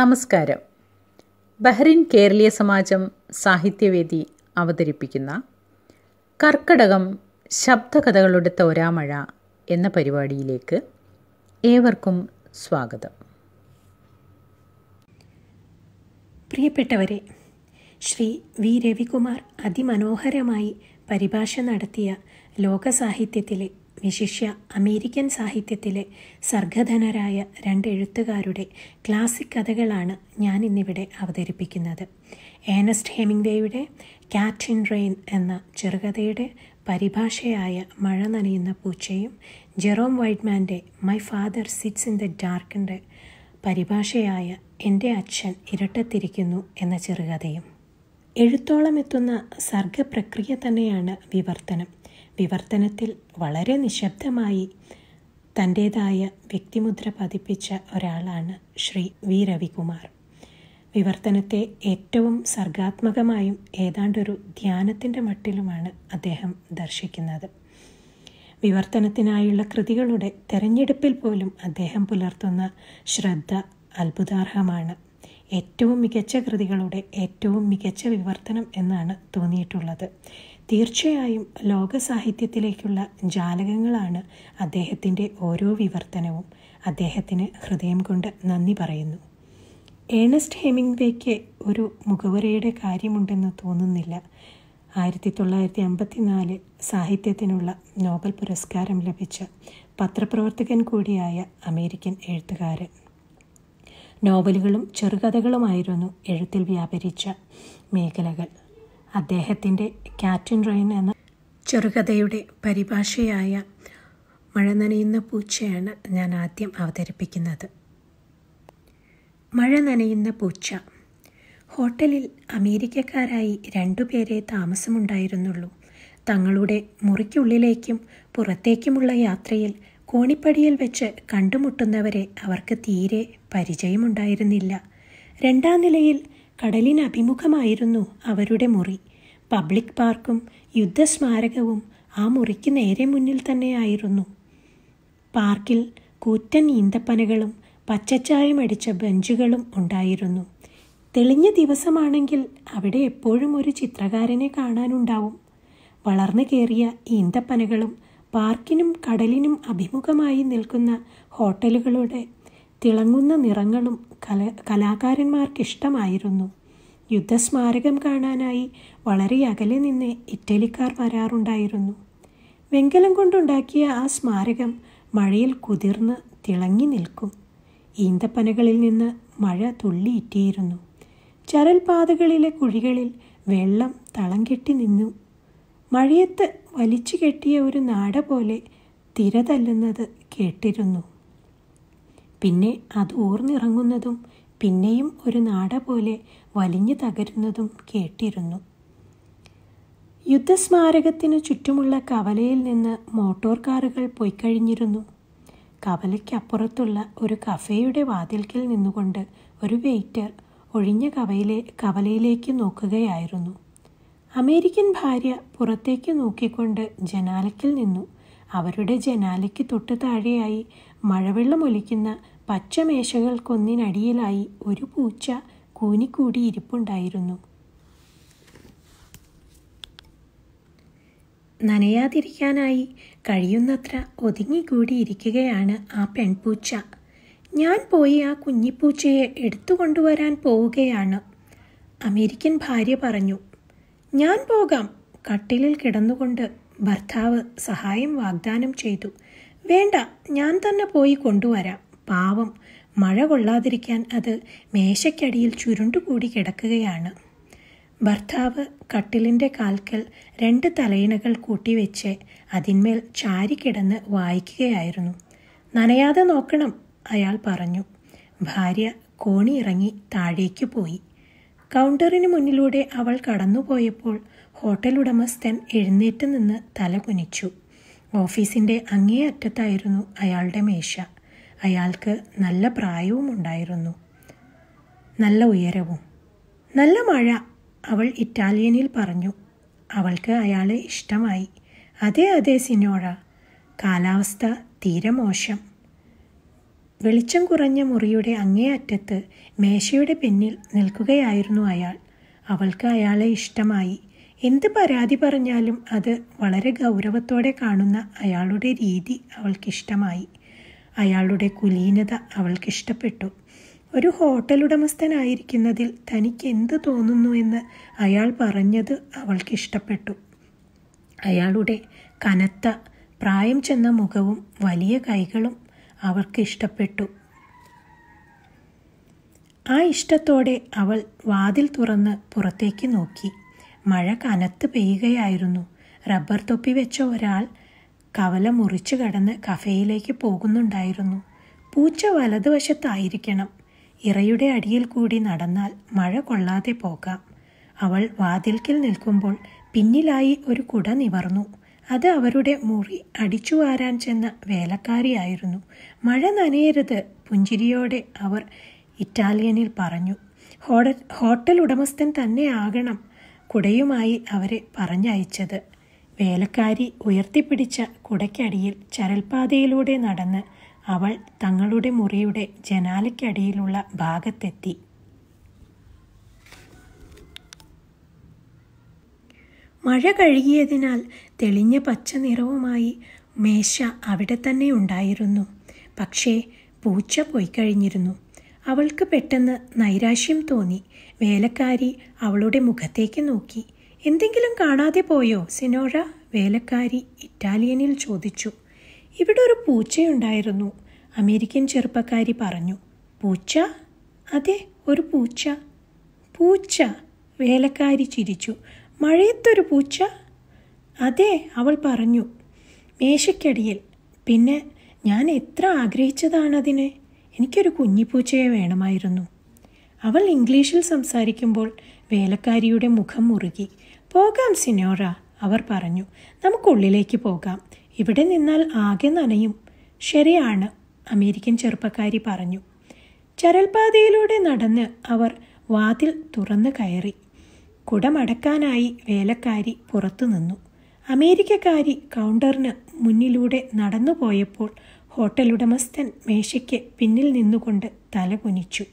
നമസ്കാരം ബഹ്റിൻ കേരളീയ സമാജം സാഹിത്യവേദി അവതരിപ്പിക്കുന്ന കർക്കടകം ശബ്ദകഥകളുടെ തോരാമഴ എന്ന പരിപാടിയിലേക്ക് ഏവർക്കും സ്വാഗതം പ്രിയപ്പെട്ടവരെ ശ്രീ വി രവികുമാർ അതിമനോഹരമായി പരിഭാഷ നടത്തിയ ലോകസാഹിത്യത്തിലെ വിശിഷ്യ അമേരിക്കൻ സാഹിത്യത്തിലെ സർഗധനരായ രണ്ട് എഴുത്തുകാരുടെ ക്ലാസിക് കഥകളാണ് ഞാൻ ഇന്നിവിടെ അവതരിപ്പിക്കുന്നത് ഏനസ്റ്റ് ഹെമിംഗ്വേയുടെ ക്യാറ്റ് ഇൻ റെയിൻ എന്ന ചെറുകഥയുടെ പരിഭാഷയായ മഴ നനയുന്ന പൂച്ചയും ജെറോം വൈഡ്മാൻ്റെ my father sits in the ഡാർക്കിൻ്റെ പരിഭാഷയായ എൻ്റെ അച്ഛൻ ഇരട്ടത്തിരിക്കുന്നു എന്ന ചെറുകഥയും എഴുത്തോളം എത്തുന്ന സർഗപ്രക്രിയ തന്നെയാണ് വിവർത്തനം വിവർത്തനത്തിൽ വളരെ നിശബ്ദമായി തൻ്റേതായ വ്യക്തിമുദ്ര പതിപ്പിച്ച ഒരാളാണ് ശ്രീ വി രവികുമാർ വിവർത്തനത്തെ ഏറ്റവും സർഗാത്മകമായും ഏതാണ്ടൊരു ധ്യാനത്തിൻ്റെ മട്ടിലുമാണ് അദ്ദേഹം ദർശിക്കുന്നത് വിവർത്തനത്തിനായുള്ള കൃതികളുടെ തെരഞ്ഞെടുപ്പിൽ പോലും അദ്ദേഹം പുലർത്തുന്ന ശ്രദ്ധ അത്ഭുതാർഹമാണ് ഏറ്റവും മികച്ച കൃതികളുടെ ഏറ്റവും മികച്ച വിവർത്തനം എന്നാണ് തോന്നിയിട്ടുള്ളത് തീർച്ചയായും ലോകസാഹിത്യത്തിലേക്കുള്ള ജാലകങ്ങളാണ് അദ്ദേഹത്തിൻ്റെ ഓരോ വിവർത്തനവും അദ്ദേഹത്തിന് ഹൃദയം കൊണ്ട് നന്ദി പറയുന്നു ഏണസ്റ്റ് ഹെമിംഗ്വേക്ക് ഒരു മുഖവരയുടെ കാര്യമുണ്ടെന്ന് തോന്നുന്നില്ല ആയിരത്തി തൊള്ളായിരത്തി അമ്പത്തിനാല് സാഹിത്യത്തിനുള്ള നോബൽ പുരസ്കാരം ലഭിച്ച പത്രപ്രവർത്തകൻ കൂടിയായ അമേരിക്കൻ എഴുത്തുകാരൻ നോവലുകളും ചെറുകഥകളുമായിരുന്നു എഴുത്തിൽ വ്യാപരിച്ച മേഖലകൾ അദ്ദേഹത്തിൻ്റെ ക്യാറ്റിൻ റെയിൻ എന്ന ചെറുകഥയുടെ പരിഭാഷയായ മഴ നനയുന്ന പൂച്ചയാണ് ഞാൻ ആദ്യം അവതരിപ്പിക്കുന്നത് മഴ നനയുന്ന പൂച്ച ഹോട്ടലിൽ അമേരിക്കക്കാരായി രണ്ടുപേരെ താമസമുണ്ടായിരുന്നുള്ളൂ തങ്ങളുടെ മുറിക്കുള്ളിലേക്കും പുറത്തേക്കുമുള്ള യാത്രയിൽ കോണിപ്പടിയിൽ വെച്ച് കണ്ടുമുട്ടുന്നവരെ അവർക്ക് തീരെ പരിചയമുണ്ടായിരുന്നില്ല രണ്ടാം നിലയിൽ കടലിനഭിമുഖമായിരുന്നു അവരുടെ മുറി പബ്ലിക് പാർക്കും യുദ്ധസ്മാരകവും ആ മുറിക്ക് നേരെ മുന്നിൽ തന്നെയായിരുന്നു പാർക്കിൽ കൂറ്റൻ ഈന്തപ്പനകളും പച്ചച്ചായം അടിച്ച ബെഞ്ചുകളും ഉണ്ടായിരുന്നു തെളിഞ്ഞ ദിവസമാണെങ്കിൽ അവിടെ എപ്പോഴും ഒരു ചിത്രകാരനെ കാണാനുണ്ടാവും വളർന്നു കയറിയ ഈന്തപ്പനകളും പാർക്കിനും കടലിനും അഭിമുഖമായി നിൽക്കുന്ന ഹോട്ടലുകളുടെ തിളങ്ങുന്ന നിറങ്ങളും കല കലാകാരന്മാർക്കിഷ്ടമായിരുന്നു യുദ്ധസ്മാരകം കാണാനായി വളരെ അകലെ നിന്ന് ഇറ്റലിക്കാർ വരാറുണ്ടായിരുന്നു വെങ്കലം കൊണ്ടുണ്ടാക്കിയ ആ സ്മാരകം മഴയിൽ കുതിർന്ന് തിളങ്ങി നിൽക്കും ഈന്തപ്പനകളിൽ നിന്ന് മഴ തുള്ളിയിറ്റിയിരുന്നു ചരൽപാതകളിലെ കുഴികളിൽ വെള്ളം തളം കെട്ടി നിന്നു മഴയത്ത് വലിച്ചു കെട്ടിയ ഒരു നാട പോലെ തിര തല്ലുന്നത് കേട്ടിരുന്നു പിന്നെ അത് ഊർന്നിറങ്ങുന്നതും പിന്നെയും ഒരു നാട പോലെ വലിഞ്ഞു തകരുന്നതും കേട്ടിരുന്നു യുദ്ധസ്മാരകത്തിനു ചുറ്റുമുള്ള കവലയിൽ നിന്ന് മോട്ടോർ കാറുകൾ പോയിക്കഴിഞ്ഞിരുന്നു കവലയ്ക്കപ്പുറത്തുള്ള ഒരു കഫേയുടെ വാതിൽക്കൽ നിന്നുകൊണ്ട് ഒരു വെയിറ്റർ ഒഴിഞ്ഞ കവയിലെ കവലയിലേക്ക് നോക്കുകയായിരുന്നു അമേരിക്കൻ ഭാര്യ പുറത്തേക്ക് നോക്കിക്കൊണ്ട് ജനാലയ്ക്കിൽ നിന്നു അവരുടെ ജനാലയ്ക്ക് തൊട്ട് താഴെയായി മഴവെള്ളം ഒലിക്കുന്ന പച്ചമേശകൾക്കൊന്നിനടിയിലായി ഒരു പൂച്ച കൂനിക്കൂടി ഇരിപ്പുണ്ടായിരുന്നു നനയാതിരിക്കാനായി കഴിയുന്നത്ര ഒതുങ്ങിക്കൂടി ഇരിക്കുകയാണ് ആ പെൺപൂച്ച ഞാൻ പോയി ആ കുഞ്ഞിപ്പൂച്ചയെ എടുത്തു കൊണ്ടുവരാൻ പോവുകയാണ് അമേരിക്കൻ ഭാര്യ പറഞ്ഞു ഞാൻ പോകാം കട്ടിലിൽ കിടന്നുകൊണ്ട് ഭർത്താവ് സഹായം വാഗ്ദാനം ചെയ്തു വേണ്ട ഞാൻ തന്നെ പോയി കൊണ്ടുവരാം പാവം മഴ കൊള്ളാതിരിക്കാൻ അത് മേശയ്ക്കടിയിൽ ചുരുണ്ടുകൂടി കിടക്കുകയാണ് ഭർത്താവ് കട്ടിലിൻ്റെ കാൽക്കൽ രണ്ട് തലയിണകൾ കൂട്ടിവെച്ച് അതിന്മേൽ ചാരിക്കിടന്ന് വായിക്കുകയായിരുന്നു നനയാതെ നോക്കണം അയാൾ പറഞ്ഞു ഭാര്യ കോണിയിറങ്ങി താഴേക്ക് പോയി കൗണ്ടറിന് മുന്നിലൂടെ അവൾ കടന്നുപോയപ്പോൾ ഹോട്ടൽ ഉടമസ്ഥൻ എഴുന്നേറ്റ് നിന്ന് തല കുനിച്ചു ഓഫീസിൻ്റെ അങ്ങേയറ്റത്തായിരുന്നു അയാളുടെ മേശ അയാൾക്ക് നല്ല പ്രായവും ഉണ്ടായിരുന്നു നല്ല ഉയരവും നല്ല മഴ അവൾ ഇറ്റാലിയനിൽ പറഞ്ഞു അവൾക്ക് അയാളെ ഇഷ്ടമായി അതെ അതെ സിനോഴ കാലാവസ്ഥ തീരെ മോശം വെളിച്ചം കുറഞ്ഞ മുറിയുടെ അങ്ങേയറ്റത്ത് മേശയുടെ പിന്നിൽ നിൽക്കുകയായിരുന്നു അയാൾ അവൾക്ക് അയാളെ ഇഷ്ടമായി എന്ത് പരാതി പറഞ്ഞാലും അത് വളരെ ഗൗരവത്തോടെ കാണുന്ന അയാളുടെ രീതി അവൾക്കിഷ്ടമായി അയാളുടെ കുലീനത അവൾക്കിഷ്ടപ്പെട്ടു ഒരു ഹോട്ടലുടമസ്ഥനായിരിക്കുന്നതിൽ തനിക്ക് എന്ത് തോന്നുന്നു എന്ന് അയാൾ പറഞ്ഞത് അവൾക്കിഷ്ടപ്പെട്ടു അയാളുടെ കനത്ത പ്രായം ചെന്ന മുഖവും വലിയ കൈകളും അവൾക്ക് ഇഷ്ടപ്പെട്ടു ആ ഇഷ്ടത്തോടെ അവൾ വാതിൽ തുറന്ന് പുറത്തേക്ക് നോക്കി മഴ കനത്ത് പെയ്യുകയായിരുന്നു റബ്ബർ തൊപ്പി വെച്ച ഒരാൾ കവല മുറിച്ചു കടന്ന് കഫേയിലേക്ക് പോകുന്നുണ്ടായിരുന്നു പൂച്ച വലതുവശത്തായിരിക്കണം ഇറയുടെ അടിയിൽ കൂടി നടന്നാൽ മഴ കൊള്ളാതെ പോകാം അവൾ വാതിൽക്കിൽ നിൽക്കുമ്പോൾ പിന്നിലായി ഒരു കുട നിവർന്നു അത് അവരുടെ മുറി അടിച്ചു വാരാൻ ചെന്ന വേലക്കാരിയായിരുന്നു മഴ നനയരുത് പുഞ്ചിരിയോടെ അവർ ഇറ്റാലിയനിൽ പറഞ്ഞു ഹോട്ടൽ ഉടമസ്ഥൻ തന്നെ ആകണം കുടയുമായി അവരെ പറഞ്ഞയച്ചത് വേലക്കാരി ഉയർത്തിപ്പിടിച്ച കുടയ്ക്കടിയിൽ ചരൽപാതയിലൂടെ നടന്ന് അവൾ തങ്ങളുടെ മുറിയുടെ ജനാലയ്ക്കടിയിലുള്ള ഭാഗത്തെത്തി മഴ കഴുകിയതിനാൽ തെളിഞ്ഞ പച്ച നിറവുമായി മേശ അവിടെ തന്നെ ഉണ്ടായിരുന്നു പക്ഷേ പൂച്ച പോയി കഴിഞ്ഞിരുന്നു അവൾക്ക് പെട്ടെന്ന് നൈരാശ്യം തോന്നി വേലക്കാരി അവളുടെ മുഖത്തേക്ക് നോക്കി എന്തെങ്കിലും കാണാതെ പോയോ സിനോറ വേലക്കാരി ഇറ്റാലിയനിൽ ചോദിച്ചു ഇവിടെ ഒരു പൂച്ചയുണ്ടായിരുന്നു അമേരിക്കൻ ചെറുപ്പക്കാരി പറഞ്ഞു പൂച്ച അതെ ഒരു പൂച്ച പൂച്ച വേലക്കാരി ചിരിച്ചു മഴയത്തൊരു പൂച്ച അതെ അവൾ പറഞ്ഞു മേശയ്ക്കടിയിൽ പിന്നെ ഞാൻ എത്ര ആഗ്രഹിച്ചതാണതിന് എനിക്കൊരു കുഞ്ഞിപ്പൂച്ചയെ വേണമായിരുന്നു അവൾ ഇംഗ്ലീഷിൽ സംസാരിക്കുമ്പോൾ വേലക്കാരിയുടെ മുഖം മുറുകി പോകാം സിനോറ അവർ പറഞ്ഞു നമുക്കുള്ളിലേക്ക് പോകാം ഇവിടെ നിന്നാൽ ആകെ നനയും ശരിയാണ് അമേരിക്കൻ ചെറുപ്പക്കാരി പറഞ്ഞു ചരൽപാതയിലൂടെ നടന്ന് അവർ വാതിൽ തുറന്നു കയറി കുടമടക്കാനായി വേലക്കാരി പുറത്തു നിന്നു അമേരിക്കക്കാരി കൗണ്ടറിന് മുന്നിലൂടെ നടന്നുപോയപ്പോൾ ഹോട്ടലുടമസ്ഥൻ മേശയ്ക്ക് പിന്നിൽ നിന്നുകൊണ്ട് തല കുനിച്ചു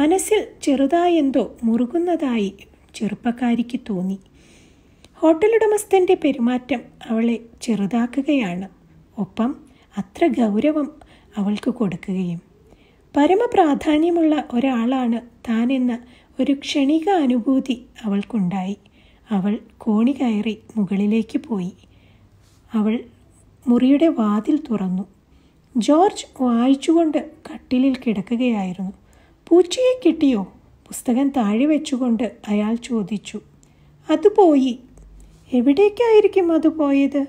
മനസ്സിൽ ചെറുതായെന്തോ മുറുകുന്നതായി ചെറുപ്പക്കാരിക്ക് തോന്നി ഹോട്ടലുടമസ്ഥൻ്റെ പെരുമാറ്റം അവളെ ചെറുതാക്കുകയാണ് ഒപ്പം അത്ര ഗൗരവം അവൾക്ക് കൊടുക്കുകയും പരമപ്രാധാന്യമുള്ള ഒരാളാണ് താനെന്ന ഒരു ക്ഷണിക അനുഭൂതി അവൾക്കുണ്ടായി അവൾ കോണി കയറി മുകളിലേക്ക് പോയി അവൾ മുറിയുടെ വാതിൽ തുറന്നു ജോർജ് വായിച്ചുകൊണ്ട് കട്ടിലിൽ കിടക്കുകയായിരുന്നു പൂച്ചയെ കിട്ടിയോ പുസ്തകം താഴെ വെച്ചുകൊണ്ട് അയാൾ ചോദിച്ചു അത് പോയി എവിടേക്കായിരിക്കും അത് പോയത്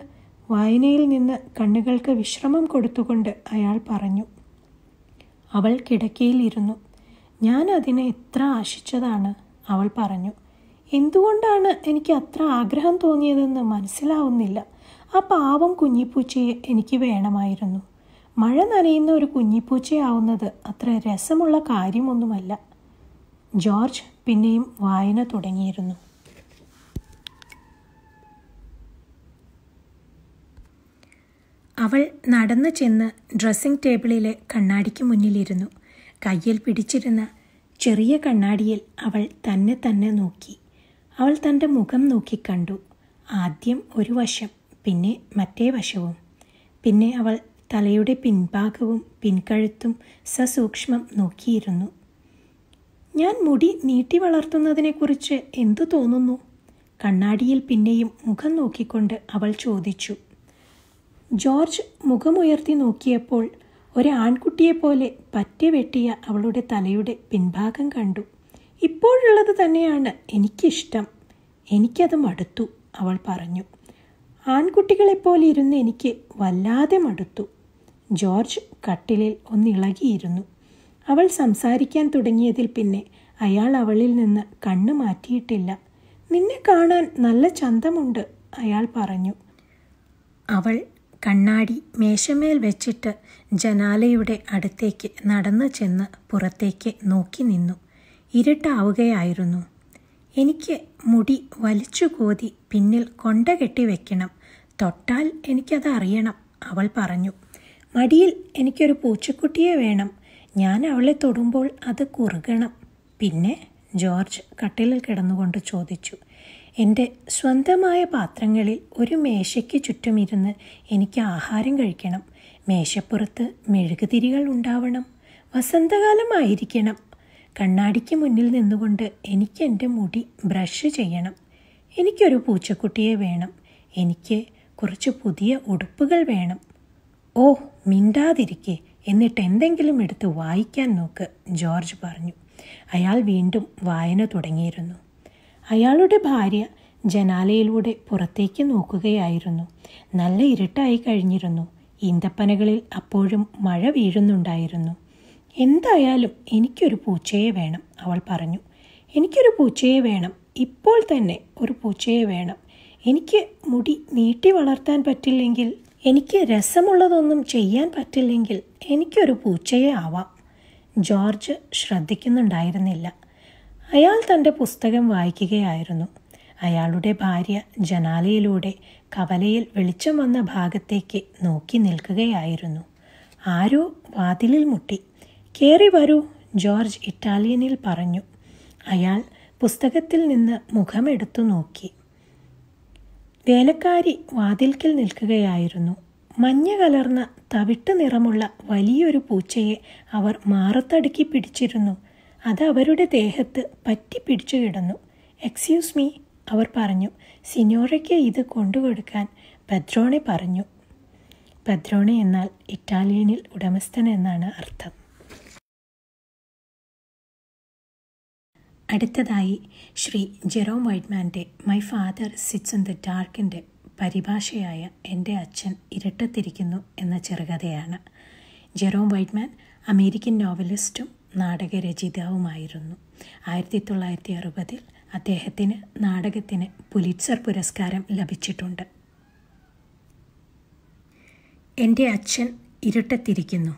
വായനയിൽ നിന്ന് കണ്ണുകൾക്ക് വിശ്രമം കൊടുത്തുകൊണ്ട് അയാൾ പറഞ്ഞു അവൾ കിടക്കയിലിരുന്നു ഞാൻ അതിനെ എത്ര ആശിച്ചതാണ് അവൾ പറഞ്ഞു എന്തുകൊണ്ടാണ് എനിക്ക് അത്ര ആഗ്രഹം തോന്നിയതെന്ന് മനസ്സിലാവുന്നില്ല ആ പാവം കുഞ്ഞിപ്പൂച്ചയെ എനിക്ക് വേണമായിരുന്നു മഴ നനയുന്ന ഒരു കുഞ്ഞിപ്പൂച്ചയാവുന്നത് അത്ര രസമുള്ള കാര്യമൊന്നുമല്ല ജോർജ് പിന്നെയും വായന തുടങ്ങിയിരുന്നു അവൾ നടന്നു ചെന്ന് ഡ്രസ്സിംഗ് ടേബിളിലെ കണ്ണാടിക്ക് മുന്നിലിരുന്നു കയ്യിൽ പിടിച്ചിരുന്ന ചെറിയ കണ്ണാടിയിൽ അവൾ തന്നെ തന്നെ നോക്കി അവൾ തൻ്റെ മുഖം നോക്കിക്കണ്ടു ആദ്യം ഒരു വശം പിന്നെ മറ്റേ വശവും പിന്നെ അവൾ തലയുടെ പിൻഭാഗവും പിൻകഴുത്തും സസൂക്ഷ്മം നോക്കിയിരുന്നു ഞാൻ മുടി നീട്ടി വളർത്തുന്നതിനെക്കുറിച്ച് എന്തു തോന്നുന്നു കണ്ണാടിയിൽ പിന്നെയും മുഖം നോക്കിക്കൊണ്ട് അവൾ ചോദിച്ചു ജോർജ് മുഖമുയർത്തി നോക്കിയപ്പോൾ ഒരു ആൺകുട്ടിയെപ്പോലെ പറ്റി വെട്ടിയ അവളുടെ തലയുടെ പിൻഭാഗം കണ്ടു ഇപ്പോഴുള്ളത് തന്നെയാണ് എനിക്കിഷ്ടം എനിക്കത് മടുത്തു അവൾ പറഞ്ഞു ആൺകുട്ടികളെപ്പോലെ ഇരുന്ന് എനിക്ക് വല്ലാതെ മടുത്തു ജോർജ് കട്ടിലിൽ ഒന്നിളകിയിരുന്നു അവൾ സംസാരിക്കാൻ തുടങ്ങിയതിൽ പിന്നെ അയാൾ അവളിൽ നിന്ന് കണ്ണു മാറ്റിയിട്ടില്ല നിന്നെ കാണാൻ നല്ല ചന്തമുണ്ട് അയാൾ പറഞ്ഞു അവൾ കണ്ണാടി മേശമേൽ വെച്ചിട്ട് ജനാലയുടെ അടുത്തേക്ക് നടന്നു ചെന്ന് പുറത്തേക്ക് നോക്കി നിന്നു ഇരുട്ടാവുകയായിരുന്നു എനിക്ക് മുടി വലിച്ചു കോതി പിന്നിൽ കെട്ടി വെക്കണം തൊട്ടാൽ എനിക്കത് അറിയണം അവൾ പറഞ്ഞു മടിയിൽ എനിക്കൊരു പൂച്ചക്കുട്ടിയെ വേണം ഞാൻ അവളെ തൊടുമ്പോൾ അത് കുറുകണം പിന്നെ ജോർജ് കട്ടിലിൽ കിടന്നുകൊണ്ട് ചോദിച്ചു എൻ്റെ സ്വന്തമായ പാത്രങ്ങളിൽ ഒരു മേശയ്ക്ക് ചുറ്റുമിരുന്ന് എനിക്ക് ആഹാരം കഴിക്കണം മേശപ്പുറത്ത് മെഴുകുതിരികൾ ഉണ്ടാവണം വസന്തകാലമായിരിക്കണം കണ്ണാടിക്ക് മുന്നിൽ നിന്നുകൊണ്ട് എനിക്ക് എൻ്റെ മുടി ബ്രഷ് ചെയ്യണം എനിക്കൊരു പൂച്ചക്കുട്ടിയെ വേണം എനിക്ക് കുറച്ച് പുതിയ ഉടുപ്പുകൾ വേണം ഓ മിണ്ടാതിരിക്കെ എന്നിട്ട് എന്തെങ്കിലും എടുത്ത് വായിക്കാൻ നോക്ക് ജോർജ് പറഞ്ഞു അയാൾ വീണ്ടും വായന തുടങ്ങിയിരുന്നു അയാളുടെ ഭാര്യ ജനാലയിലൂടെ പുറത്തേക്ക് നോക്കുകയായിരുന്നു നല്ല ഇരുട്ടായി കഴിഞ്ഞിരുന്നു ഈന്തപ്പനകളിൽ അപ്പോഴും മഴ വീഴുന്നുണ്ടായിരുന്നു എന്തായാലും എനിക്കൊരു പൂച്ചയെ വേണം അവൾ പറഞ്ഞു എനിക്കൊരു പൂച്ചയെ വേണം ഇപ്പോൾ തന്നെ ഒരു പൂച്ചയെ വേണം എനിക്ക് മുടി നീട്ടി വളർത്താൻ പറ്റില്ലെങ്കിൽ എനിക്ക് രസമുള്ളതൊന്നും ചെയ്യാൻ പറ്റില്ലെങ്കിൽ എനിക്കൊരു പൂച്ചയെ ആവാം ജോർജ് ശ്രദ്ധിക്കുന്നുണ്ടായിരുന്നില്ല അയാൾ തൻ്റെ പുസ്തകം വായിക്കുകയായിരുന്നു അയാളുടെ ഭാര്യ ജനാലയിലൂടെ കവലയിൽ വെളിച്ചം വന്ന ഭാഗത്തേക്ക് നോക്കി നിൽക്കുകയായിരുന്നു ആരോ വാതിലിൽ മുട്ടി കയറി വരൂ ജോർജ് ഇറ്റാലിയനിൽ പറഞ്ഞു അയാൾ പുസ്തകത്തിൽ നിന്ന് മുഖമെടുത്തു നോക്കി വേലക്കാരി വാതിൽക്കൽ നിൽക്കുകയായിരുന്നു മഞ്ഞ കലർന്ന തവിട്ട് നിറമുള്ള വലിയൊരു പൂച്ചയെ അവർ മാറത്തടുക്കി പിടിച്ചിരുന്നു അത് അവരുടെ ദേഹത്ത് പിടിച്ചു കിടന്നു എക്സ്ക്യൂസ് മീ അവർ പറഞ്ഞു സിനോറയ്ക്ക് ഇത് കൊണ്ടുകൊടുക്കാൻ പദ്രോണെ പറഞ്ഞു പദ്രോണെ എന്നാൽ ഇറ്റാലിയനിൽ ഉടമസ്ഥൻ എന്നാണ് അർത്ഥം അടുത്തതായി ശ്രീ ജെറോം വൈറ്റ്മാൻ്റെ my father sits in the ഡാർക്കിൻ്റെ പരിഭാഷയായ എൻ്റെ അച്ഛൻ ഇരട്ടത്തിരിക്കുന്നു എന്ന ചെറുകഥയാണ് ജെറോം വൈറ്റ്മാൻ അമേരിക്കൻ നോവലിസ്റ്റും നാടകരചയിതാവുമായിരുന്നു ആയിരത്തി തൊള്ളായിരത്തി അറുപതിൽ അദ്ദേഹത്തിന് നാടകത്തിന് പുലിറ്റ്സർ പുരസ്കാരം ലഭിച്ചിട്ടുണ്ട് എൻ്റെ അച്ഛൻ ഇരട്ടത്തിരിക്കുന്നു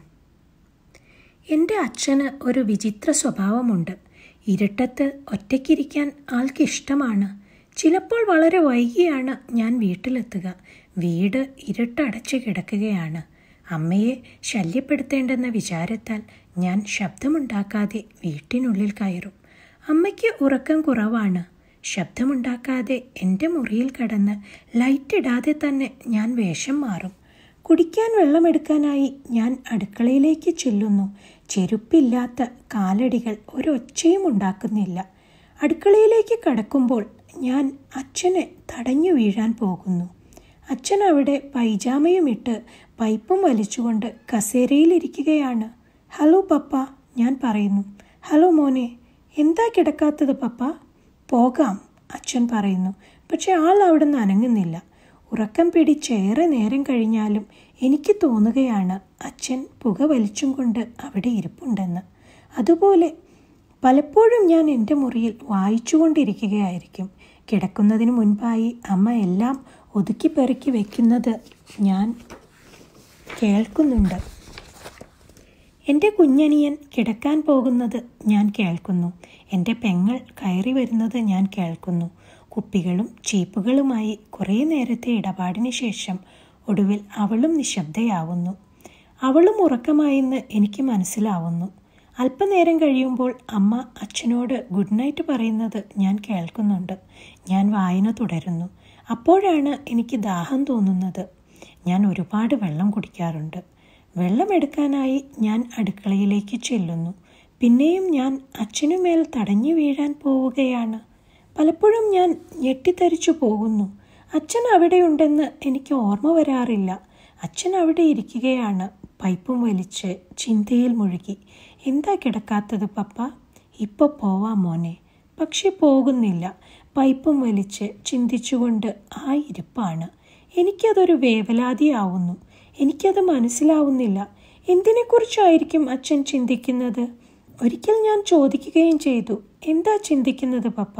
എൻ്റെ അച്ഛന് ഒരു വിചിത്ര സ്വഭാവമുണ്ട് ഇരട്ടത്ത് ഒറ്റയ്ക്കിരിക്കാൻ ആൾക്കിഷ്ടമാണ് ചിലപ്പോൾ വളരെ വൈകിയാണ് ഞാൻ വീട്ടിലെത്തുക വീട് ഇരട്ടടച്ചു കിടക്കുകയാണ് അമ്മയെ ശല്യപ്പെടുത്തേണ്ടെന്ന വിചാരത്താൽ ഞാൻ ശബ്ദമുണ്ടാക്കാതെ വീട്ടിനുള്ളിൽ കയറും അമ്മയ്ക്ക് ഉറക്കം കുറവാണ് ശബ്ദമുണ്ടാക്കാതെ എൻ്റെ മുറിയിൽ കടന്ന് ലൈറ്റ് ഇടാതെ തന്നെ ഞാൻ വേഷം മാറും കുടിക്കാൻ വെള്ളമെടുക്കാനായി ഞാൻ അടുക്കളയിലേക്ക് ചെല്ലുന്നു ചെരുപ്പില്ലാത്ത കാലടികൾ ഒരൊച്ചയും ഉണ്ടാക്കുന്നില്ല അടുക്കളയിലേക്ക് കടക്കുമ്പോൾ ഞാൻ അച്ഛനെ തടഞ്ഞു വീഴാൻ പോകുന്നു അച്ഛൻ അവിടെ പൈജാമയും ഇട്ട് പൈപ്പും വലിച്ചുകൊണ്ട് കസേരയിലിരിക്കുകയാണ് ഹലോ പപ്പ ഞാൻ പറയുന്നു ഹലോ മോനെ എന്താ കിടക്കാത്തത് പപ്പ പോകാം അച്ഛൻ പറയുന്നു പക്ഷെ ആൾ അവിടെ നിന്ന് അനങ്ങുന്നില്ല ഉറക്കം പിടിച്ചേറെ നേരം കഴിഞ്ഞാലും എനിക്ക് തോന്നുകയാണ് അച്ഛൻ പുക വലിച്ചും കൊണ്ട് അവിടെ ഇരിപ്പുണ്ടെന്ന് അതുപോലെ പലപ്പോഴും ഞാൻ എൻ്റെ മുറിയിൽ വായിച്ചുകൊണ്ടിരിക്കുകയായിരിക്കും കിടക്കുന്നതിന് മുൻപായി അമ്മ എല്ലാം ഒതുക്കി പെറുക്കി വയ്ക്കുന്നത് ഞാൻ കേൾക്കുന്നുണ്ട് എൻ്റെ കുഞ്ഞനിയൻ കിടക്കാൻ പോകുന്നത് ഞാൻ കേൾക്കുന്നു എൻ്റെ പെങ്ങൾ കയറി വരുന്നത് ഞാൻ കേൾക്കുന്നു കുപ്പികളും ചീപ്പുകളുമായി കുറേ നേരത്തെ ഇടപാടിന് ശേഷം ഒടുവിൽ അവളും നിശബ്ദയാവുന്നു അവളും ഉറക്കമായെന്ന് എനിക്ക് മനസ്സിലാവുന്നു അല്പനേരം കഴിയുമ്പോൾ അമ്മ അച്ഛനോട് ഗുഡ് നൈറ്റ് പറയുന്നത് ഞാൻ കേൾക്കുന്നുണ്ട് ഞാൻ വായന തുടരുന്നു അപ്പോഴാണ് എനിക്ക് ദാഹം തോന്നുന്നത് ഞാൻ ഒരുപാട് വെള്ളം കുടിക്കാറുണ്ട് വെള്ളം എടുക്കാനായി ഞാൻ അടുക്കളയിലേക്ക് ചെല്ലുന്നു പിന്നെയും ഞാൻ അച്ഛനുമേൽ തടഞ്ഞു വീഴാൻ പോവുകയാണ് പലപ്പോഴും ഞാൻ ഞെട്ടിത്തരിച്ചു പോകുന്നു അച്ഛൻ അവിടെയുണ്ടെന്ന് എനിക്ക് ഓർമ്മ വരാറില്ല അച്ഛൻ അവിടെ ഇരിക്കുകയാണ് പൈപ്പും വലിച്ച് ചിന്തയിൽ മുഴുകി എന്താ കിടക്കാത്തത് പപ്പ ഇപ്പോൾ പോവാ മോനെ പക്ഷെ പോകുന്നില്ല പൈപ്പും വലിച്ച് ചിന്തിച്ചുകൊണ്ട് ആ ഇരിപ്പാണ് എനിക്കതൊരു വേവലാതിയാവുന്നു എനിക്കത് മനസ്സിലാവുന്നില്ല എന്തിനെക്കുറിച്ചായിരിക്കും അച്ഛൻ ചിന്തിക്കുന്നത് ഒരിക്കൽ ഞാൻ ചോദിക്കുകയും ചെയ്തു എന്താ ചിന്തിക്കുന്നത് പപ്പ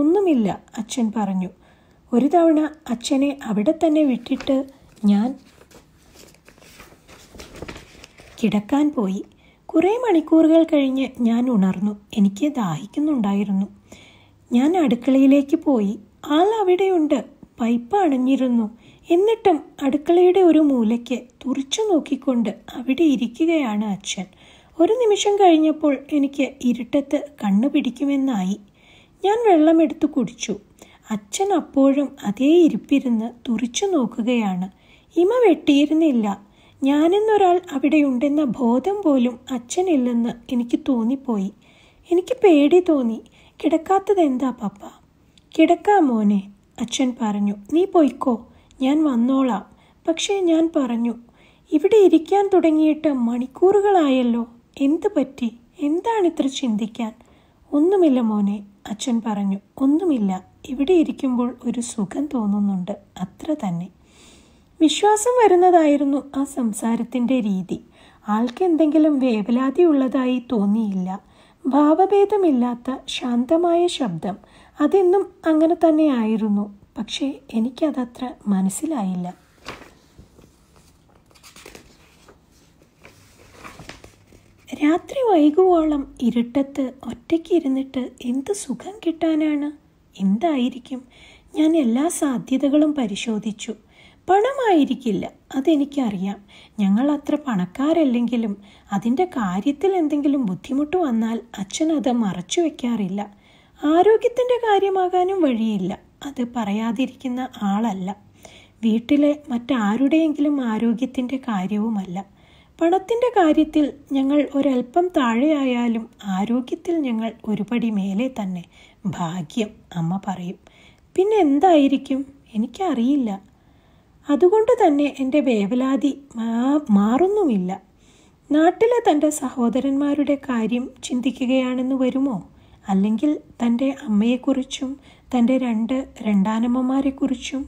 ഒന്നുമില്ല അച്ഛൻ പറഞ്ഞു ഒരു തവണ അച്ഛനെ അവിടെ തന്നെ വിട്ടിട്ട് ഞാൻ കിടക്കാൻ പോയി കുറേ മണിക്കൂറുകൾ കഴിഞ്ഞ് ഞാൻ ഉണർന്നു എനിക്ക് ദാഹിക്കുന്നുണ്ടായിരുന്നു ഞാൻ അടുക്കളയിലേക്ക് പോയി ആൾ അവിടെയുണ്ട് പൈപ്പ് അണഞ്ഞിരുന്നു എന്നിട്ടും അടുക്കളയുടെ ഒരു മൂലയ്ക്ക് തുറച്ചു നോക്കിക്കൊണ്ട് അവിടെ ഇരിക്കുകയാണ് അച്ഛൻ ഒരു നിമിഷം കഴിഞ്ഞപ്പോൾ എനിക്ക് ഇരുട്ടത്ത് കണ്ണു പിടിക്കുമെന്നായി ഞാൻ വെള്ളമെടുത്ത് കുടിച്ചു അച്ഛൻ അപ്പോഴും അതേ ഇരിപ്പിരുന്ന് തുറിച്ചു നോക്കുകയാണ് ഇമ വെട്ടിയിരുന്നില്ല ഞാനെന്നൊരാൾ അവിടെയുണ്ടെന്ന ബോധം പോലും അച്ഛനില്ലെന്ന് എനിക്ക് തോന്നിപ്പോയി എനിക്ക് പേടി തോന്നി എന്താ പപ്പ കിടക്കാ മോനെ അച്ഛൻ പറഞ്ഞു നീ പോയിക്കോ ഞാൻ വന്നോളാം പക്ഷേ ഞാൻ പറഞ്ഞു ഇവിടെ ഇരിക്കാൻ തുടങ്ങിയിട്ട് മണിക്കൂറുകളായല്ലോ എന്തു പറ്റി എന്താണിത്ര ചിന്തിക്കാൻ ഒന്നുമില്ല മോനെ അച്ഛൻ പറഞ്ഞു ഒന്നുമില്ല ഇവിടെ ഇരിക്കുമ്പോൾ ഒരു സുഖം തോന്നുന്നുണ്ട് അത്ര തന്നെ വിശ്വാസം വരുന്നതായിരുന്നു ആ സംസാരത്തിൻ്റെ രീതി ആൾക്കെന്തെങ്കിലും വേവലാതി ഉള്ളതായി തോന്നിയില്ല ഭാവഭേദമില്ലാത്ത ശാന്തമായ ശബ്ദം അതെന്നും അങ്ങനെ തന്നെ ആയിരുന്നു പക്ഷേ എനിക്കതത്ര മനസ്സിലായില്ല രാത്രി വൈകുവോളം ഇരുട്ടത്ത് ഒറ്റയ്ക്ക് ഇരുന്നിട്ട് എന്ത് സുഖം കിട്ടാനാണ് എന്തായിരിക്കും ഞാൻ എല്ലാ സാധ്യതകളും പരിശോധിച്ചു പണമായിരിക്കില്ല അതെനിക്കറിയാം ഞങ്ങൾ അത്ര പണക്കാരല്ലെങ്കിലും അതിൻ്റെ കാര്യത്തിൽ എന്തെങ്കിലും ബുദ്ധിമുട്ട് വന്നാൽ അച്ഛൻ അത് മറച്ചു വയ്ക്കാറില്ല ആരോഗ്യത്തിൻ്റെ കാര്യമാകാനും വഴിയില്ല അത് പറയാതിരിക്കുന്ന ആളല്ല വീട്ടിലെ മറ്റാരുടെയെങ്കിലും ആരോഗ്യത്തിൻ്റെ കാര്യവുമല്ല പണത്തിൻ്റെ കാര്യത്തിൽ ഞങ്ങൾ ഒരല്പം താഴെയായാലും ആരോഗ്യത്തിൽ ഞങ്ങൾ ഒരുപടി മേലെ തന്നെ ഭാഗ്യം അമ്മ പറയും പിന്നെ എന്തായിരിക്കും എനിക്കറിയില്ല അതുകൊണ്ട് തന്നെ എൻ്റെ വേവലാതി മാറുന്നുമില്ല നാട്ടിലെ തൻ്റെ സഹോദരന്മാരുടെ കാര്യം ചിന്തിക്കുകയാണെന്ന് വരുമോ അല്ലെങ്കിൽ തൻ്റെ അമ്മയെക്കുറിച്ചും തൻ്റെ രണ്ട് രണ്ടാനമ്മമാരെക്കുറിച്ചും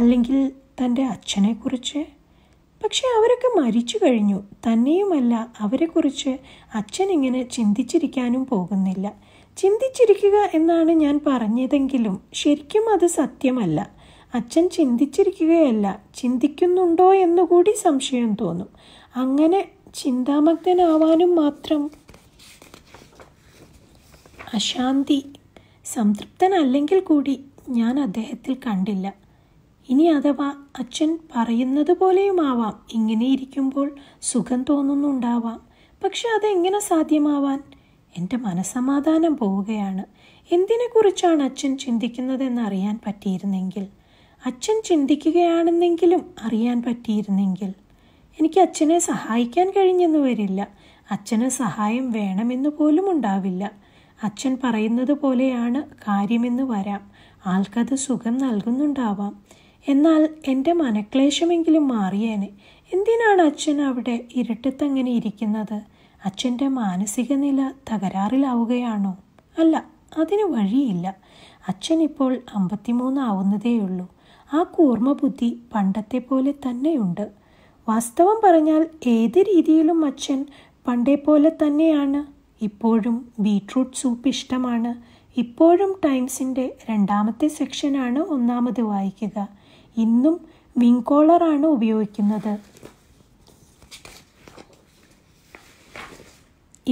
അല്ലെങ്കിൽ തൻ്റെ അച്ഛനെക്കുറിച്ച് പക്ഷേ അവരൊക്കെ മരിച്ചു കഴിഞ്ഞു തന്നെയുമല്ല അവരെക്കുറിച്ച് അച്ഛൻ ഇങ്ങനെ ചിന്തിച്ചിരിക്കാനും പോകുന്നില്ല ചിന്തിച്ചിരിക്കുക എന്നാണ് ഞാൻ പറഞ്ഞതെങ്കിലും ശരിക്കും അത് സത്യമല്ല അച്ഛൻ ചിന്തിച്ചിരിക്കുകയല്ല ചിന്തിക്കുന്നുണ്ടോ എന്നുകൂടി സംശയം തോന്നും അങ്ങനെ ചിന്താമഗ്നാവാനും മാത്രം അശാന്തി സംതൃപ്തനല്ലെങ്കിൽ കൂടി ഞാൻ അദ്ദേഹത്തിൽ കണ്ടില്ല ഇനി അഥവാ അച്ഛൻ പറയുന്നത് പോലെയുമാവാം ഇങ്ങനെ ഇരിക്കുമ്പോൾ സുഖം തോന്നുന്നുണ്ടാവാം പക്ഷെ അതെങ്ങനെ സാധ്യമാവാൻ എൻ്റെ മനസ്സമാധാനം പോവുകയാണ് എന്തിനെക്കുറിച്ചാണ് അച്ഛൻ ചിന്തിക്കുന്നതെന്ന് അറിയാൻ പറ്റിയിരുന്നെങ്കിൽ അച്ഛൻ ചിന്തിക്കുകയാണെന്നെങ്കിലും അറിയാൻ പറ്റിയിരുന്നെങ്കിൽ എനിക്ക് അച്ഛനെ സഹായിക്കാൻ കഴിഞ്ഞെന്ന് വരില്ല അച്ഛന് സഹായം വേണമെന്ന് പോലും ഉണ്ടാവില്ല അച്ഛൻ പറയുന്നത് പോലെയാണ് കാര്യമെന്ന് വരാം ആൾക്കത് സുഖം നൽകുന്നുണ്ടാവാം എന്നാൽ എൻ്റെ മനക്ലേശമെങ്കിലും മാറിയേനെ എന്തിനാണ് അച്ഛൻ അവിടെ ഇരുട്ടത്തങ്ങനെ ഇരിക്കുന്നത് അച്ഛൻ്റെ മാനസിക നില തകരാറിലാവുകയാണോ അല്ല അതിന് വഴിയില്ല അച്ഛൻ ഇപ്പോൾ അമ്പത്തിമൂന്നാവുന്നതേയുള്ളൂ ആ കൂർമ്മ ബുദ്ധി പണ്ടത്തെ പോലെ തന്നെയുണ്ട് വാസ്തവം പറഞ്ഞാൽ ഏത് രീതിയിലും അച്ഛൻ പണ്ടേ പോലെ തന്നെയാണ് ഇപ്പോഴും ബീട്രൂട്ട് സൂപ്പ് ഇഷ്ടമാണ് ഇപ്പോഴും ടൈംസിൻ്റെ രണ്ടാമത്തെ സെക്ഷനാണ് ഒന്നാമത് വായിക്കുക ഇന്നും വിങ് ഉപയോഗിക്കുന്നത്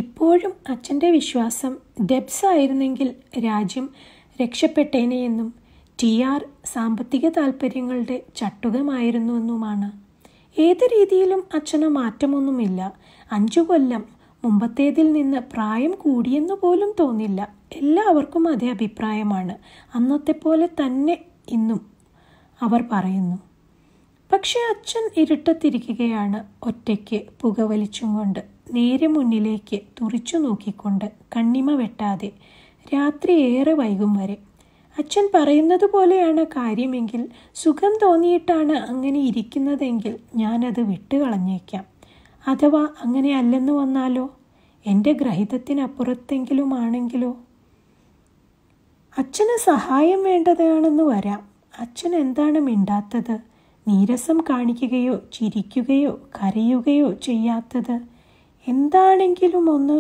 ഇപ്പോഴും അച്ഛൻ്റെ വിശ്വാസം ഡെബ്സ് ആയിരുന്നെങ്കിൽ രാജ്യം രക്ഷപ്പെട്ടേനെ എന്നും ടി ആർ സാമ്പത്തിക താല്പര്യങ്ങളുടെ ചട്ടുകമായിരുന്നുവെന്നുമാണ് ഏത് രീതിയിലും അച്ഛന് മാറ്റമൊന്നുമില്ല അഞ്ചു കൊല്ലം മുമ്പത്തേതിൽ നിന്ന് പ്രായം കൂടിയെന്നു പോലും തോന്നില്ല എല്ലാവർക്കും അതേ അഭിപ്രായമാണ് അന്നത്തെ പോലെ തന്നെ ഇന്നും അവർ പറയുന്നു പക്ഷേ അച്ഛൻ ഇരുട്ടത്തിരിക്കുകയാണ് ഒറ്റയ്ക്ക് പുകവലിച്ചും കൊണ്ട് നേരെ മുന്നിലേക്ക് തുറിച്ചു നോക്കിക്കൊണ്ട് കണ്ണിമ വെട്ടാതെ രാത്രി ഏറെ വൈകും വരെ അച്ഛൻ പറയുന്നത് പോലെയാണ് കാര്യമെങ്കിൽ സുഖം തോന്നിയിട്ടാണ് അങ്ങനെ ഇരിക്കുന്നതെങ്കിൽ ഞാനത് വിട്ടുകളഞ്ഞേക്കാം അഥവാ അങ്ങനെ അല്ലെന്ന് വന്നാലോ എൻ്റെ ഗ്രഹിതത്തിനപ്പുറത്തെങ്കിലും ആണെങ്കിലോ അച്ഛന് സഹായം വേണ്ടതാണെന്ന് വരാം അച്ഛൻ എന്താണ് മിണ്ടാത്തത് നീരസം കാണിക്കുകയോ ചിരിക്കുകയോ കരയുകയോ ചെയ്യാത്തത് എന്താണെങ്കിലും ഒന്ന്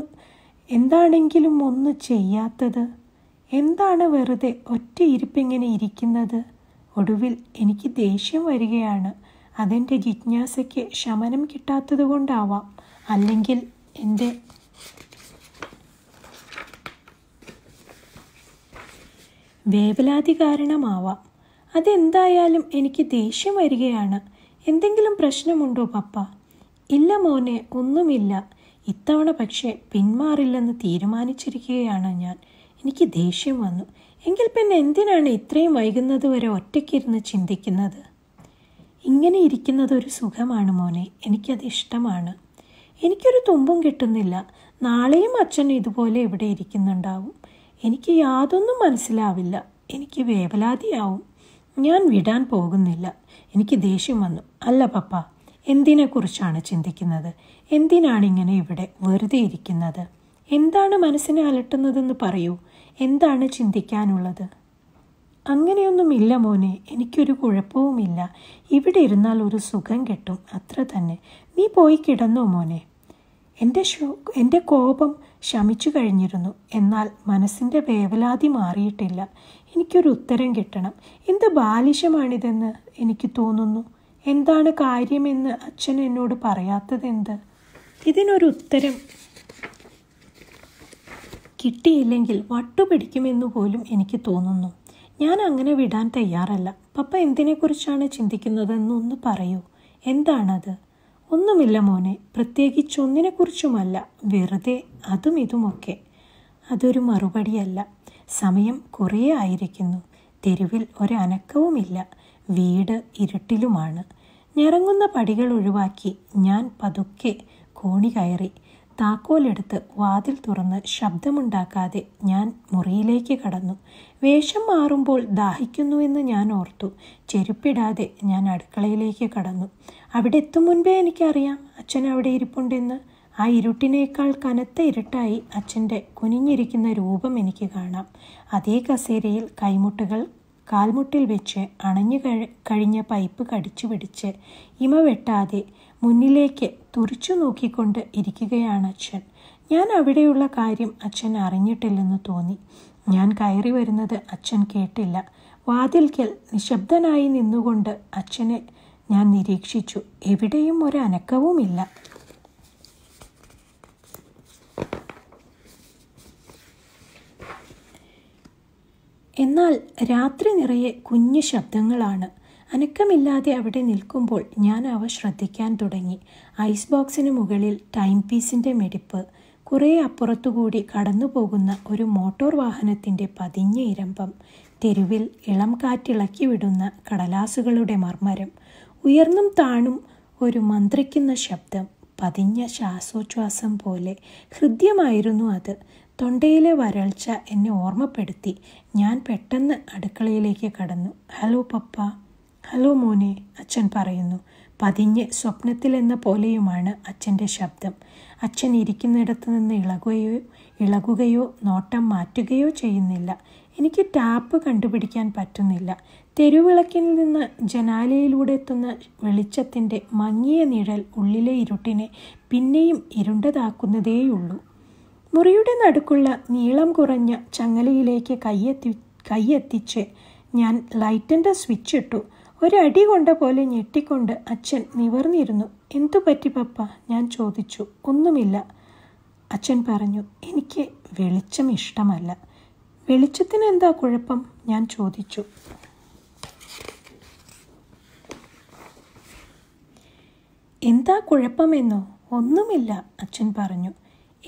എന്താണെങ്കിലും ഒന്ന് ചെയ്യാത്തത് എന്താണ് വെറുതെ ഒറ്റ ഇരിപ്പിങ്ങനെ ഇരിക്കുന്നത് ഒടുവിൽ എനിക്ക് ദേഷ്യം വരികയാണ് അതെൻ്റെ ജിജ്ഞാസയ്ക്ക് ശമനം കിട്ടാത്തത് കൊണ്ടാവാം അല്ലെങ്കിൽ എൻ്റെ വേവലാതി കാരണമാവാം അതെന്തായാലും എനിക്ക് ദേഷ്യം വരികയാണ് എന്തെങ്കിലും പ്രശ്നമുണ്ടോ പപ്പ ഇല്ല മോനെ ഒന്നുമില്ല ഇത്തവണ പക്ഷേ പിന്മാറില്ലെന്ന് തീരുമാനിച്ചിരിക്കുകയാണ് ഞാൻ എനിക്ക് ദേഷ്യം വന്നു എങ്കിൽ പിന്നെ എന്തിനാണ് ഇത്രയും വൈകുന്നത് വരെ ഒറ്റയ്ക്കിരുന്ന് ചിന്തിക്കുന്നത് ഇങ്ങനെ ഇരിക്കുന്നത് ഒരു സുഖമാണ് മോനെ എനിക്കത് ഇഷ്ടമാണ് എനിക്കൊരു തുമ്പും കിട്ടുന്നില്ല നാളെയും അച്ഛൻ ഇതുപോലെ ഇവിടെ ഇരിക്കുന്നുണ്ടാവും എനിക്ക് യാതൊന്നും മനസ്സിലാവില്ല എനിക്ക് വേവലാതിയാവും ഞാൻ വിടാൻ പോകുന്നില്ല എനിക്ക് ദേഷ്യം വന്നു അല്ല പപ്പാ എന്തിനെക്കുറിച്ചാണ് ചിന്തിക്കുന്നത് എന്തിനാണ് ഇങ്ങനെ ഇവിടെ വെറുതെ ഇരിക്കുന്നത് എന്താണ് മനസ്സിനെ അലട്ടുന്നതെന്ന് പറയൂ എന്താണ് ചിന്തിക്കാനുള്ളത് അങ്ങനെയൊന്നുമില്ല മോനെ എനിക്കൊരു കുഴപ്പവുമില്ല ഇവിടെ ഇരുന്നാൽ ഒരു സുഖം കിട്ടും അത്ര തന്നെ നീ പോയി കിടന്നോ മോനെ എൻ്റെ ഷോ എൻ്റെ കോപം ശമിച്ചു കഴിഞ്ഞിരുന്നു എന്നാൽ മനസ്സിൻ്റെ വേവലാതി മാറിയിട്ടില്ല എനിക്കൊരു ഉത്തരം കിട്ടണം എന്ത് ബാലിശമാണിതെന്ന് എനിക്ക് തോന്നുന്നു എന്താണ് കാര്യമെന്ന് അച്ഛൻ എന്നോട് പറയാത്തതെന്ത് ഇതിനൊരു ഉത്തരം കിട്ടിയില്ലെങ്കിൽ വട്ടുപിടിക്കുമെന്ന് പോലും എനിക്ക് തോന്നുന്നു ഞാൻ അങ്ങനെ വിടാൻ തയ്യാറല്ല പപ്പ എന്തിനെക്കുറിച്ചാണ് ചിന്തിക്കുന്നതെന്നൊന്ന് പറയൂ എന്താണത് ഒന്നുമില്ല മോനെ പ്രത്യേകിച്ച് ഒന്നിനെക്കുറിച്ചുമല്ല വെറുതെ അതും ഇതുമൊക്കെ അതൊരു മറുപടിയല്ല സമയം കുറേ ആയിരിക്കുന്നു തെരുവിൽ ഒരനക്കവുമില്ല വീട് ഇരുട്ടിലുമാണ് ഞെറങ്ങുന്ന പടികൾ ഒഴിവാക്കി ഞാൻ പതുക്കെ കോണി കയറി താക്കോലെടുത്ത് വാതിൽ തുറന്ന് ശബ്ദമുണ്ടാക്കാതെ ഞാൻ മുറിയിലേക്ക് കടന്നു വേഷം മാറുമ്പോൾ ദാഹിക്കുന്നുവെന്ന് ഞാൻ ഓർത്തു ചെരുപ്പിടാതെ ഞാൻ അടുക്കളയിലേക്ക് കടന്നു അവിടെ എത്തും മുൻപേ എനിക്കറിയാം അച്ഛൻ അവിടെ ഇരിപ്പുണ്ടെന്ന് ആ ഇരുട്ടിനേക്കാൾ കനത്ത ഇരുട്ടായി അച്ഛൻ്റെ കുനിഞ്ഞിരിക്കുന്ന രൂപം എനിക്ക് കാണാം അതേ കസേരയിൽ കൈമുട്ടുകൾ കാൽമുട്ടിൽ വെച്ച് അണഞ്ഞു കഴിഞ്ഞ പൈപ്പ് കടിച്ചു പിടിച്ച് ഇമ വെട്ടാതെ മുന്നിലേക്ക് തുറിച്ചു നോക്കിക്കൊണ്ട് ഇരിക്കുകയാണ് അച്ഛൻ ഞാൻ അവിടെയുള്ള കാര്യം അച്ഛൻ അറിഞ്ഞിട്ടില്ലെന്ന് തോന്നി ഞാൻ കയറി വരുന്നത് അച്ഛൻ കേട്ടില്ല വാതിൽക്കൽ നിശബ്ദനായി നിന്നുകൊണ്ട് അച്ഛനെ ഞാൻ നിരീക്ഷിച്ചു എവിടെയും ഒരു അനക്കവുമില്ല എന്നാൽ രാത്രി നിറയെ കുഞ്ഞു ശബ്ദങ്ങളാണ് അനക്കമില്ലാതെ അവിടെ നിൽക്കുമ്പോൾ ഞാൻ അവ ശ്രദ്ധിക്കാൻ തുടങ്ങി ഐസ് ബോക്സിന് മുകളിൽ ടൈം പീസിൻ്റെ മെടിപ്പ് കുറേ അപ്പുറത്തുകൂടി കടന്നു പോകുന്ന ഒരു മോട്ടോർ വാഹനത്തിൻ്റെ പതിഞ്ഞ ഇരമ്പം തെരുവിൽ ഇളം കാറ്റിളക്കി വിടുന്ന കടലാസുകളുടെ മർമ്മരം ഉയർന്നും താണും ഒരു മന്ത്രിക്കുന്ന ശബ്ദം പതിഞ്ഞ ശ്വാസോച്ഛ്വാസം പോലെ ഹൃദ്യമായിരുന്നു അത് തൊണ്ടയിലെ വരൾച്ച എന്നെ ഓർമ്മപ്പെടുത്തി ഞാൻ പെട്ടെന്ന് അടുക്കളയിലേക്ക് കടന്നു ഹലോ പപ്പ ഹലോ മോനെ അച്ഛൻ പറയുന്നു പതിഞ്ഞ് സ്വപ്നത്തിലെന്ന പോലെയുമാണ് അച്ഛൻ്റെ ശബ്ദം അച്ഛൻ ഇരിക്കുന്നിടത്ത് നിന്ന് ഇളകുകയോ ഇളകുകയോ നോട്ടം മാറ്റുകയോ ചെയ്യുന്നില്ല എനിക്ക് ടാപ്പ് കണ്ടുപിടിക്കാൻ പറ്റുന്നില്ല തെരുവിളക്കിൽ നിന്ന് ജനാലയിലൂടെ എത്തുന്ന വെളിച്ചത്തിൻ്റെ മങ്ങിയ നിഴൽ ഉള്ളിലെ ഇരുട്ടിനെ പിന്നെയും ഇരുണ്ടതാക്കുന്നതേയുള്ളൂ മുറിയുടെ നടുക്കുള്ള നീളം കുറഞ്ഞ ചങ്ങലയിലേക്ക് കയ്യെത്തി കൈയെത്തിച്ച് ഞാൻ ലൈറ്റിൻ്റെ സ്വിച്ച് ഇട്ടു ഒരടി കൊണ്ട പോലെ ഞെട്ടിക്കൊണ്ട് അച്ഛൻ നിവർന്നിരുന്നു എന്തു പറ്റി പപ്പ ഞാൻ ചോദിച്ചു ഒന്നുമില്ല അച്ഛൻ പറഞ്ഞു എനിക്ക് വെളിച്ചം ഇഷ്ടമല്ല വെളിച്ചത്തിന് എന്താ കുഴപ്പം ഞാൻ ചോദിച്ചു എന്താ കുഴപ്പമെന്നോ ഒന്നുമില്ല അച്ഛൻ പറഞ്ഞു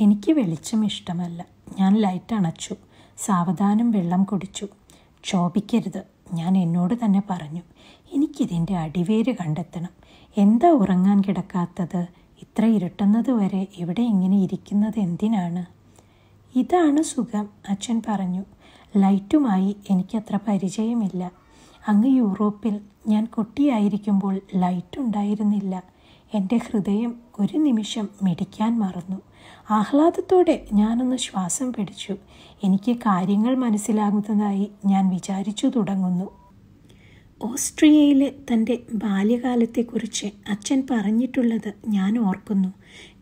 എനിക്ക് വെളിച്ചം ഇഷ്ടമല്ല ഞാൻ ലൈറ്റ് അണച്ചു സാവധാനം വെള്ളം കുടിച്ചു ക്ഷോഭിക്കരുത് ഞാൻ എന്നോട് തന്നെ പറഞ്ഞു എനിക്കിതിൻ്റെ അടിവേര് കണ്ടെത്തണം എന്താ ഉറങ്ങാൻ കിടക്കാത്തത് ഇത്ര ഇരുട്ടുന്നത് വരെ ഇവിടെ ഇങ്ങനെ ഇരിക്കുന്നത് എന്തിനാണ് ഇതാണ് സുഖം അച്ഛൻ പറഞ്ഞു ലൈറ്റുമായി എനിക്കത്ര പരിചയമില്ല അങ്ങ് യൂറോപ്പിൽ ഞാൻ കുട്ടിയായിരിക്കുമ്പോൾ ലൈറ്റ് ഉണ്ടായിരുന്നില്ല എൻ്റെ ഹൃദയം ഒരു നിമിഷം മിടിക്കാൻ മറന്നു ആഹ്ലാദത്തോടെ ഞാനൊന്ന് ശ്വാസം പിടിച്ചു എനിക്ക് കാര്യങ്ങൾ മനസ്സിലാകുന്നതായി ഞാൻ വിചാരിച്ചു തുടങ്ങുന്നു ഓസ്ട്രിയയിലെ തൻ്റെ ബാല്യകാലത്തെക്കുറിച്ച് അച്ഛൻ പറഞ്ഞിട്ടുള്ളത് ഞാൻ ഓർക്കുന്നു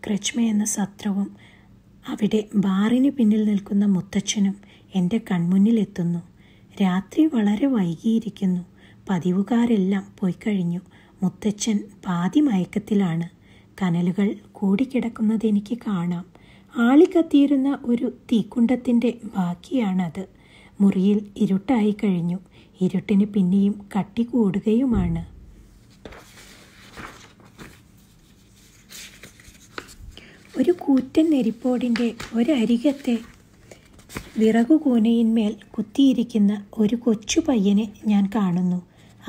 ക്രച്മ എന്ന സത്രവും അവിടെ ബാറിന് പിന്നിൽ നിൽക്കുന്ന മുത്തച്ഛനും എൻ്റെ കൺമുന്നിലെത്തുന്നു രാത്രി വളരെ വൈകിയിരിക്കുന്നു പതിവുകാരെല്ലാം പോയിക്കഴിഞ്ഞു മുത്തച്ഛൻ പാതി മയക്കത്തിലാണ് കനലുകൾ കൂടിക്കിടക്കുന്നത് എനിക്ക് കാണാം ആളിക്കത്തിയിരുന്ന ഒരു തീക്കുണ്ടത്തിൻ്റെ ബാക്കിയാണത് മുറിയിൽ ഇരുട്ടായി കഴിഞ്ഞു ഇരുട്ടിന് പിന്നെയും കട്ടി കൂടുകയുമാണ് ഒരു കൂറ്റൻ നെരിപ്പോടിൻ്റെ ഒരരികത്തെ വിറകുകൂനയിന്മേൽ കുത്തിയിരിക്കുന്ന ഒരു കൊച്ചു പയ്യനെ ഞാൻ കാണുന്നു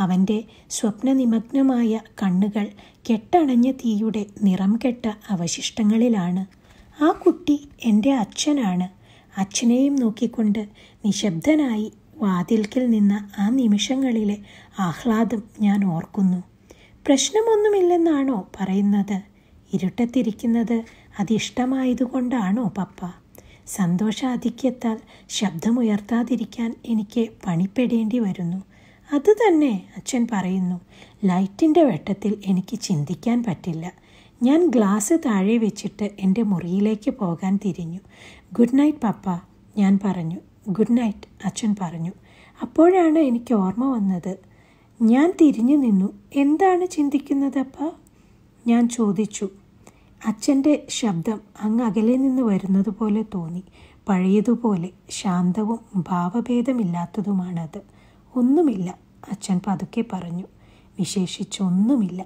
അവൻ്റെ സ്വപ്നനിമഗ്നമായ കണ്ണുകൾ കെട്ടണഞ്ഞ തീയുടെ നിറം കെട്ട അവശിഷ്ടങ്ങളിലാണ് ആ കുട്ടി എൻ്റെ അച്ഛനാണ് അച്ഛനെയും നോക്കിക്കൊണ്ട് നിശബ്ദനായി വാതിൽക്കിൽ നിന്ന ആ നിമിഷങ്ങളിലെ ആഹ്ലാദം ഞാൻ ഓർക്കുന്നു പ്രശ്നമൊന്നുമില്ലെന്നാണോ പറയുന്നത് ഇരുട്ടത്തിരിക്കുന്നത് അതിഷ്ടമായതുകൊണ്ടാണോ പപ്പ സന്തോഷാധിക്യത്താൽ ശബ്ദമുയർത്താതിരിക്കാൻ എനിക്ക് പണിപ്പെടേണ്ടി വരുന്നു അത് തന്നെ അച്ഛൻ പറയുന്നു ലൈറ്റിൻ്റെ വെട്ടത്തിൽ എനിക്ക് ചിന്തിക്കാൻ പറ്റില്ല ഞാൻ ഗ്ലാസ് താഴെ വെച്ചിട്ട് എൻ്റെ മുറിയിലേക്ക് പോകാൻ തിരിഞ്ഞു ഗുഡ് നൈറ്റ് പപ്പ ഞാൻ പറഞ്ഞു ഗുഡ് നൈറ്റ് അച്ഛൻ പറഞ്ഞു അപ്പോഴാണ് എനിക്ക് ഓർമ്മ വന്നത് ഞാൻ തിരിഞ്ഞു നിന്നു എന്താണ് ചിന്തിക്കുന്നത് അപ്പ ഞാൻ ചോദിച്ചു അച്ഛൻ്റെ ശബ്ദം അങ്ങ് അകലെ നിന്ന് വരുന്നത് പോലെ തോന്നി പഴയതുപോലെ ശാന്തവും ഭാവഭേദമില്ലാത്തതുമാണത് ഒന്നുമില്ല അച്ഛൻ പതുക്കെ പറഞ്ഞു വിശേഷിച്ചൊന്നുമില്ല